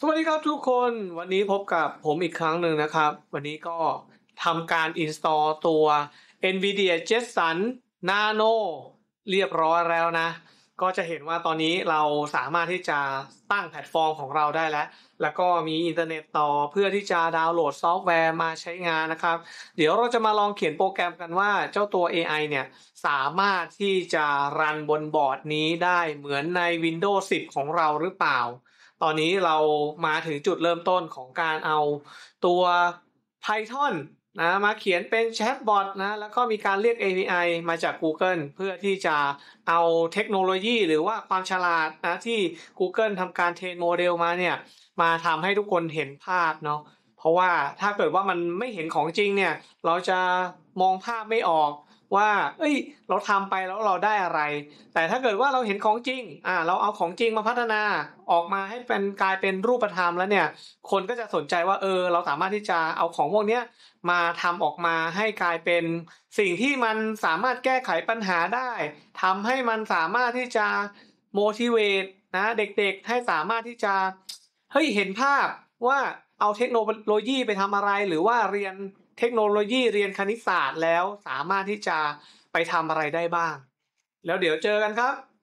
สวัสดีครับทุกคน วันนี้พบกับผมอีกครั้งหนึ่งนะครับ วันนี้ก็ทำการอินสตอลตัว NVIDIA Jetson Nano เรียบร้อยแล้วนะก็จะเห็นว่าตอนนี้เราสามารถที่จะตั้งแพลตฟอร์มของเราได้แล้ว แล้วก็มีอินเทอร์เน็ตต่อเพื่อที่จะดาวน์โหลดซอฟต์แวร์มาใช้งานนะครับ เดี๋ยวเราจะมาลองเขียนโปรแกรมกันว่าเจ้าตัว AI เนี่ยสามารถที่จะรันบนบอร์ดนี้ได้เหมือนใน Windows 10 ของเราหรือเปล่า ตอนนี้เรามาถึงจุดเริ่มต้นของการเอาตัว Python นะมาเขียนเป็นแชทบอทนะแล้วก็มีการเรียก API มาจาก Google เพื่อที่จะเอาเทคโนโลยีหรือว่าความฉลาดนะที่ Google ทำการเทรนโมเดลมาเนี่ยมาทำให้ทุกคนเห็นภาพเนาะเพราะว่าถ้าเกิดว่ามันไม่เห็นของจริงเนี่ยเราจะมองภาพไม่ออกว่า เอ้ย เราทำไปแล้วเราได้อะไร แต่ถ้าเกิดว่าเราเห็นของจริง อ่า เราเอาของจริงมาพัฒนา ออกมาให้เป็นกลายเป็นรูปธรรมแล้วเนี่ย คนก็จะสนใจว่า เออ เราสามารถที่จะเอาของพวกเนี้ยมาทำออกมาให้กลายเป็นสิ่งที่มันสามารถแก้ไขปัญหาได้ ทำให้มันสามารถที่จะ motivate นะ เด็กๆให้สามารถที่จะ เฮ้ย เห็นภาพว่าเอาเทคโนโลยี ไปทำอะไรหรือว่าเรียนเทคโนโลยีเรียนคณิตศาสตร์แล้วสามารถที่จะไปทำอะไรได้บ้าง แล้วเดี๋ยวเจอกันครับ